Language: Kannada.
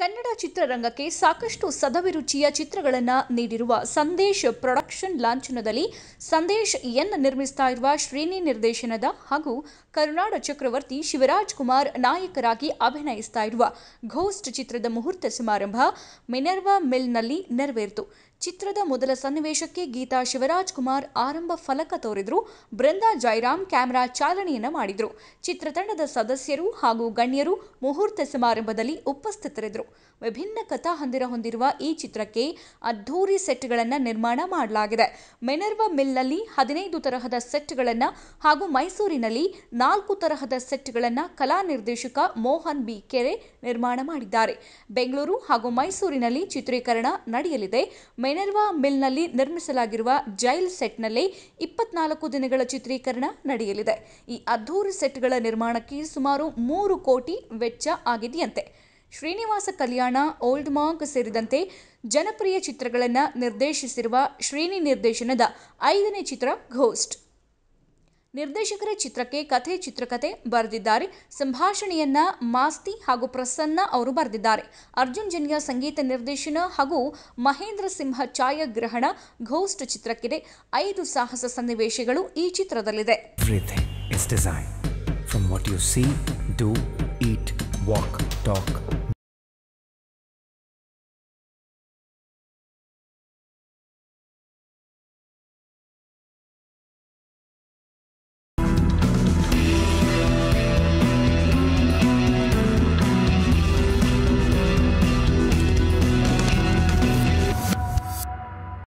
ಕನ್ನಡ ಚಿತ್ರರಂಗಕ್ಕೆ ಸಾಕಷ್ಟು ಸದಭಿರುಚಿಯ ಚಿತ್ರಗಳನ್ನು ನೀಡಿರುವ ಸಂದೇಶ್ ಪ್ರೊಡಕ್ಷನ್ ಲಾಂಛನದಲ್ಲಿ ಸಂದೇಶ್ ಎನ್ ನಿರ್ಮಿಸ್ತಾ ಇರುವ ಶ್ರೇಣಿ ನಿರ್ದೇಶನದ ಹಾಗೂ ಕರುನಾಡ ಚಕ್ರವರ್ತಿ ಶಿವರಾಜ್ ಕುಮಾರ್ ನಾಯಕರಾಗಿ ಅಭಿನಯಿಸ್ತಾ ಇರುವ ಘೋಸ್ಟ್ ಚಿತ್ರದ ಮುಹೂರ್ತ ಸಮಾರಂಭ ಮಿನರ್ವಾ ಮಿಲ್ನಲ್ಲಿ ನೆರವೇರಿತು ಚಿತ್ರದ ಮೊದಲ ಸನ್ನಿವೇಶಕ್ಕೆ ಗೀತಾ ಶಿವರಾಜ್ ಕುಮಾರ್ ಆರಂಭ ಫಲಕ ತೋರಿದ್ರು ಬೃಂದಾ ಜೈರಾಮ್ ಕ್ಯಾಮೆರಾ ಚಾಲನೆಯನ್ನು ಮಾಡಿದರು ಚಿತ್ರತಂಡದ ಸದಸ್ಯರು ಹಾಗೂ ಗಣ್ಯರು ಮುಹೂರ್ತ ಸಮಾರಂಭದಲ್ಲಿ ಉಪಸ್ಥಿತರಿದ್ದರು ವಿಭಿನ್ನ ಕಥಾ ಹಂದಿರ ಹೊಂದಿರುವ ಈ ಚಿತ್ರಕ್ಕೆ ಅದ್ಧೂರಿ ಸೆಟ್ಗಳನ್ನು ನಿರ್ಮಾಣ ಮಾಡಲಾಗಿದೆ ಮೆನರ್ವ ಮಿಲ್ನಲ್ಲಿ ಹದಿನೈದು ತರಹದ ಸೆಟ್ಗಳನ್ನು ಹಾಗೂ ಮೈಸೂರಿನಲ್ಲಿ ನಾಲ್ಕು ತರಹದ ಸೆಟ್ಗಳನ್ನು ಕಲಾ ನಿರ್ದೇಶಕ ಮೋಹನ್ ಬಿ ಕೆರೆ ನಿರ್ಮಾಣ ಮಾಡಿದ್ದಾರೆ ಬೆಂಗಳೂರು ಹಾಗೂ ಮೈಸೂರಿನಲ್ಲಿ ಚಿತ್ರೀಕರಣ ನಡೆಯಲಿದೆ ಮೆನರ್ವ ಮಿಲ್ನಲ್ಲಿ ನಿರ್ಮಿಸಲಾಗಿರುವ ಜೈಲ್ ಸೆಟ್ನಲ್ಲಿ ಇಪ್ಪತ್ನಾಲ್ಕು ದಿನಗಳ ಚಿತ್ರೀಕರಣ ನಡೆಯಲಿದೆ ಈ ಅದ್ಧೂರಿ ಸೆಟ್ಗಳ ನಿರ್ಮಾಣಕ್ಕೆ ಸುಮಾರು ಮೂರು ಕೋಟಿ ವೆಚ್ಚ ಆಗಿದೆಯಂತೆ ಶ್ರೀನಿವಾಸ ಕಲ್ಯಾಣ ಓಲ್ಡ್ ಮಾಂಕ್ ಸೇರಿದಂತೆ ಜನಪ್ರಿಯ ಚಿತ್ರಗಳನ್ನು ನಿರ್ದೇಶಿಸಿರುವ ಶ್ರೀನಿ ನಿರ್ದೇಶನದ ಐದನೇ ಚಿತ್ರ ಘೋಸ್ಟ್ ನಿರ್ದೇಶಕರ ಚಿತ್ರಕ್ಕೆ ಕಥೆ ಚಿತ್ರಕಥೆ ಬರೆದಿದ್ದಾರೆ ಸಂಭಾಷಣೆಯನ್ನ ಮಾಸ್ತಿ ಹಾಗೂ ಪ್ರಸನ್ನ ಅವರು ಬರೆದಿದ್ದಾರೆ ಅರ್ಜುನ್ ಜನ್ಯ ಸಂಗೀತ ನಿರ್ದೇಶನ ಹಾಗೂ ಮಹೇಂದ್ರ ಸಿಂಹ ಛಾಯಾಗ್ರಹಣ ಘೋಸ್ಟ್ ಚಿತ್ರಕ್ಕಿದೆ ಐದು ಸಾಹಸ ಸನ್ನಿವೇಶಗಳು ಈ ಚಿತ್ರದಲ್ಲಿದೆ Talk